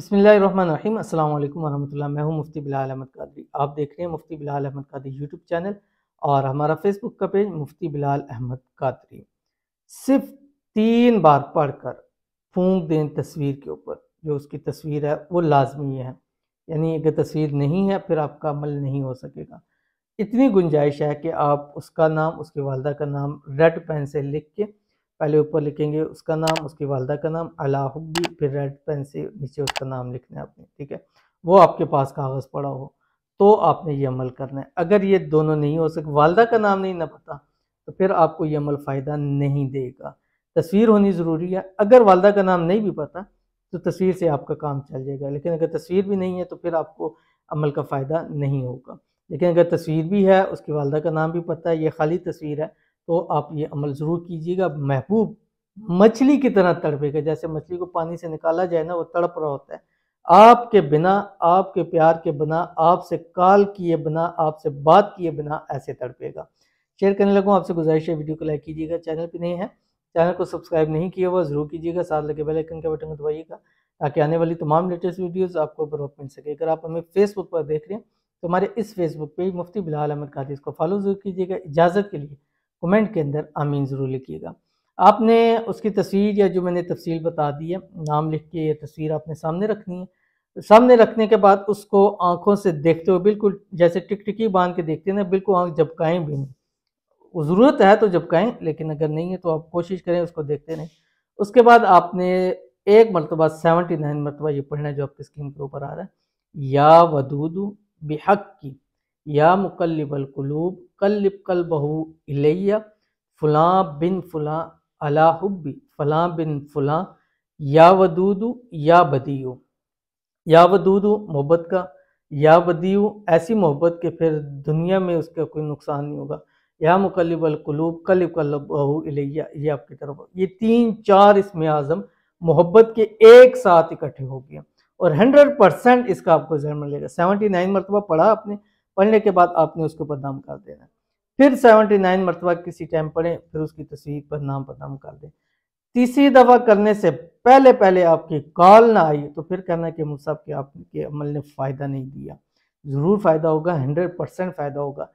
बसमिल अल्लाम मैं हूं मुफ्ती बिलाल अहमद कादरी आप देख रहे हैं मुफ्ती बिलाल अहमद कादरी यूट्यूब चैनल और हमारा फेसबुक का पेज मुफ्ती बिलाल अहमद कादरी सिर्फ तीन बार पढ़कर फूंक दें तस्वीर के ऊपर जो उसकी तस्वीर है वो लाजमी है यानी अगर तस्वीर नहीं है फिर आपका अमल नहीं हो सकेगा इतनी गुंजाइश है कि आप उसका नाम उसके वालदा का नाम रेड पेन से लिख के पहले ऊपर लिखेंगे उसका नाम उसकी वालदा का नाम अलाहुब्बी फिर रेड पेन से नीचे उसका नाम लिखना है आपने ठीक है वो आपके पास कागज़ पड़ा हो तो आपने ये अमल करना है अगर ये दोनों नहीं हो सके वालदा का नाम नहीं ना पता तो फिर आपको ये अमल फ़ायदा नहीं देगा तस्वीर होनी ज़रूरी है अगर वालदा का नाम नहीं भी पता तो तस्वीर से आपका काम चल जाएगा लेकिन अगर तस्वीर भी नहीं है तो फिर आपको अमल का फ़ायदा नहीं होगा लेकिन अगर तस्वीर भी है उसकी वालदा का नाम भी पता है ये खाली तस्वीर है तो आप ये अमल ज़रूर कीजिएगा महबूब मछली की तरह तड़पेगा जैसे मछली को पानी से निकाला जाए ना वो तड़प रहा होता है आपके बिना आपके प्यार के बिना आपसे कॉल किए बिना आपसे बात किए बिना ऐसे तड़पेगा शेयर करने लगूँ आपसे गुजारिश है वीडियो को लाइक कीजिएगा चैनल पर नहीं है चैनल को सब्सक्राइब नहीं किया हुआ ज़रूर कीजिएगा साथ लगे बेल आइकन का बटन दबाइएगा ताकि आने वाली तमाम लेटेस्ट वीडियोस आपको बरौक मिल सके अगर आप हमें फेसबुक पर देख रहे हैं तो हमारे इस फेसबुक पेज मुफ्ती बिलाल अहमद कादिस को फॉलो जरूर कीजिएगा इजाज़त के लिए कमेंट के अंदर आमीन ज़रूर लिखिएगा आपने उसकी तस्वीर या जो मैंने तफसील बता दी है नाम लिख के ये तस्वीर आपने सामने रखनी है सामने रखने के बाद उसको आंखों से देखते हुए बिल्कुल जैसे टिकटिकी बांध के देखते हैं ना बिल्कुल आंख झपकाएं भी नहीं ज़रूरत है तो झपकाएं लेकिन अगर नहीं है तो आप कोशिश करें उसको देखते रहें उसके बाद आपने एक मरतबा सेवेंटी नाइन मरतबा ये पढ़ना है जो आपकी स्क्रीन के ऊपर आ रहा है या वदूदू बेहक की या मुकल्लिबल कुलूब कल्लिब कल बहु इलैया फ़लाँ बिन फ़लाँ अलाहुब्बी फ़लाँ बिन फ़लाँ या वदूदू या बदीऊ या वदूदू मोहब्बत का या बदीऊ ऐसी मोहब्बत के फिर दुनिया में उसका कोई नुकसान नहीं होगा या कुलूब कल्लिब कल बहु इलैया ये आपकी तरफ ये तीन चार इसमें आज़म मोहब्बत के एक साथ इकट्ठे हो गया और हंड्रेड परसेंट इसका आपको जहन मिलेगा सेवेंटी नाइन मरतबा पढ़ा आपने पढ़ने के बाद आपने उसके ऊपर कर देना फिर 79 मरतबा किसी टाइम पढ़ें फिर उसकी तस्वीर पर नाम पर कर दें तीसरी दफ़ा करने से पहले पहले आपकी कॉल ना आई तो फिर कहना कि मुसाब के आपके अमल ने फ़ायदा नहीं दिया ज़रूर फ़ायदा होगा हंड्रेड परसेंट फ़ायदा होगा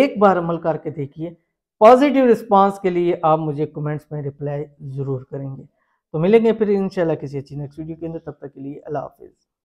एक बार अमल करके देखिए पॉजिटिव रिस्पांस के लिए आप मुझे कमेंट्स में रिप्लाई ज़रूर करेंगे तो मिलेंगे फिर इंशाल्लाह किसी अच्छी नेक्स्ट वीडियो के अंदर तब तक के लिए अल्लाह हाफिज़